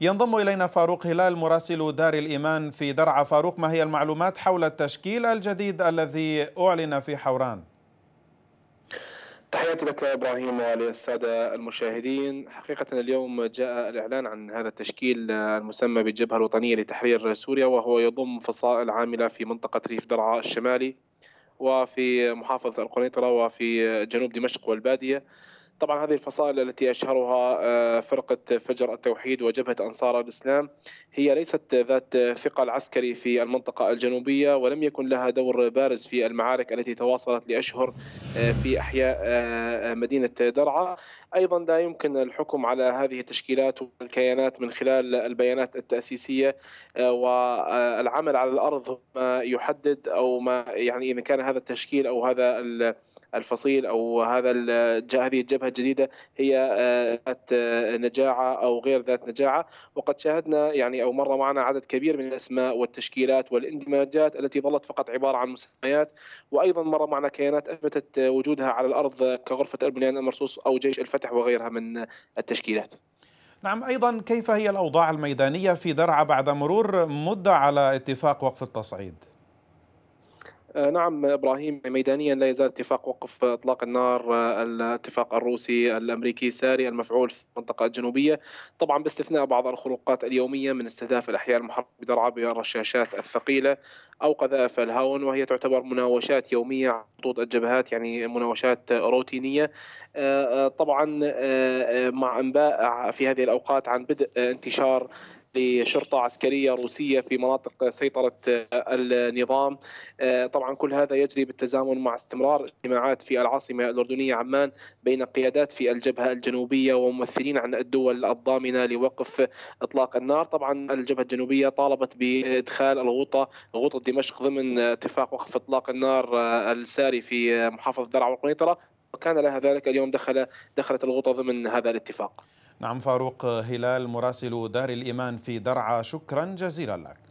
ينضم إلينا فاروق هلال مراسل دار الإيمان في درعا فاروق ما هي المعلومات حول التشكيل الجديد الذي أعلن في حوران؟ تحياتي لك ابراهيم وللساده المشاهدين، حقيقه اليوم جاء الاعلان عن هذا التشكيل المسمى بالجبهه الوطنيه لتحرير سوريا وهو يضم فصائل عامله في منطقه ريف درعا الشمالي وفي محافظه القنيطره وفي جنوب دمشق والباديه. طبعا هذه الفصائل التي أشهرها آه، فرقة فجر التوحيد وجبهة أنصار الإسلام هي ليست ذات ثقل عسكري في المنطقة الجنوبية ولم يكن لها دور بارز في المعارك التي تواصلت لأشهر آه، في أحياء آه، مدينة درعا أيضا لا يمكن الحكم على هذه التشكيلات والكيانات من خلال البيانات التأسيسية والعمل على الأرض ما يحدد أو ما يعني إذا كان هذا التشكيل أو هذا الفصيل او هذا هذه الجبهه الجديده هي آه، ذات آه، نجاعه او غير ذات نجاعه وقد شاهدنا يعني او مر معنا عدد كبير من الاسماء والتشكيلات والاندماجات التي ظلت فقط عباره عن مسميات وايضا مر معنا كيانات اثبتت وجودها على الارض كغرفه البنيان المرصوص او جيش الفتح وغيرها من التشكيلات. نعم ايضا كيف هي الاوضاع الميدانيه في درعا بعد مرور مده على اتفاق وقف التصعيد؟ آه، نعم ابراهيم ميدانيا لا يزال اتفاق وقف اطلاق النار آه، الاتفاق الروسي الامريكي ساري المفعول في المنطقه الجنوبيه طبعا باستثناء بعض الخروقات اليوميه من استهداف الاحياء المحرقه بدرعا بالرشاشات الثقيله او قذائف الهاون وهي تعتبر مناوشات يوميه على خطوط الجبهات يعني مناوشات روتينيه آه، طبعا مع انباء في هذه الاوقات عن بدء انتشار لشرطه عسكريه روسيه في مناطق سيطره آه، النظام آه، طبعا كل هذا يجري بالتزامن مع استمرار اجتماعات في العاصمه الاردنيه عمان بين قيادات في الجبهه الجنوبيه وممثلين عن الدول الضامنه لوقف اطلاق النار طبعا الجبهه الجنوبيه طالبت بادخال الغوطه غوطه دمشق ضمن اتفاق وقف اطلاق النار آه، الساري في محافظه درعا والقنيطره وكان لها ذلك اليوم دخل دخلت الغوطه ضمن هذا الاتفاق نعم فاروق هلال مراسل دار الإيمان في درعا شكرا جزيلا لك